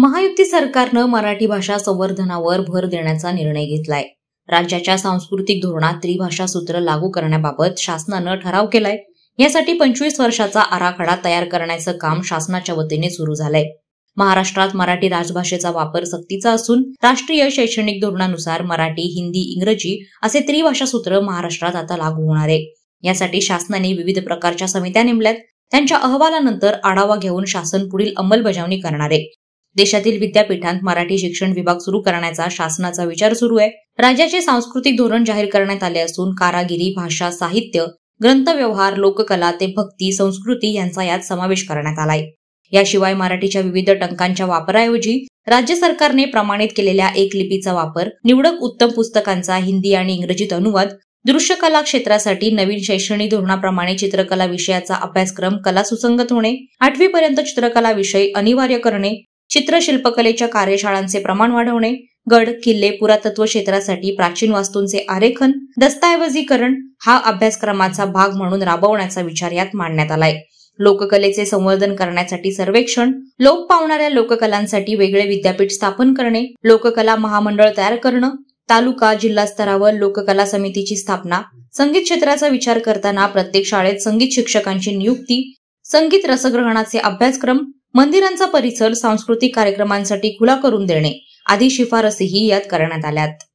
महायुती सरकारनं मराठी भाषा संवर्धनावर भर देण्याचा निर्णय घेतलाय राज्याच्या सांस्कृतिक धोरणात त्रिभाषा सूत्र लागू करण्याबाबत शासनानं ठराव केलाय यासाठी पंचवीस वर्षाचा आराखडा तयार करण्याचं काम शासनाच्या वतीने सुरू झालंय महाराष्ट्रात मराठी राजभाषेचा वापर सक्तीचा असून राष्ट्रीय शैक्षणिक धोरणानुसार मराठी हिंदी इंग्रजी असे त्रिभाषा सूत्र महाराष्ट्रात आता लागू होणार आहे यासाठी शासनाने विविध प्रकारच्या समित्या नेमल्यात त्यांच्या अहवालानंतर आढावा घेऊन शासन पुढील अंमलबजावणी करणार आहे देशातील विद्यापीठांत मराठी शिक्षण विभाग सुरू करण्याचा शासनाचा विचार सुरू आहे राज्याचे सांस्कृतिक धोरण जाहीर करण्यात आले असून कारागिरी भाषा साहित्य ग्रंथव्यवहार लोककला ते भक्ती संस्कृती यांचा यात समावेश करण्यात आलाय याशिवाय मराठीच्या विविध टंकांच्या वापराऐवजी राज्य सरकारने प्रमाणित केलेल्या एक लिपीचा वापर निवडक उत्तम पुस्तकांचा हिंदी आणि इंग्रजीत अनुवाद दृश्य कला क्षेत्रासाठी नवीन शैक्षणिक धोरणाप्रमाणे चित्रकला विषयाचा अभ्यासक्रम कला सुसंगत होणे आठवीपर्यंत चित्रकला विषय अनिवार्य करणे चित्रशिल्पकलेच्या कार्यशाळांचे प्रमाण वाढवणे गड किल्ले पुरातत्व क्षेत्रासाठी प्राचीन वास्तूंचे आरेखन दस्तऐवजीकरण हा अभ्यासक्रमाचा भाग म्हणून राबवण्याचा विचार यात मांडण्यात आलाय लोककलेचे संवर्धन करण्यासाठी सर्वेक्षण लोक पावणाऱ्या लोककलांसाठी वेगळे विद्यापीठ स्थापन करणे लोककला महामंडळ तयार करणं तालुका जिल्हा स्तरावर लोककला समितीची स्थापना संगीत क्षेत्राचा विचार करताना प्रत्येक शाळेत संगीत शिक्षकांची नियुक्ती संगीत रसग्रहणाचे अभ्यासक्रम मंदिरांचा परिसर सांस्कृतिक कार्यक्रमांसाठी खुला करून देणे आदी शिफारसीही यात करण्यात आल्यात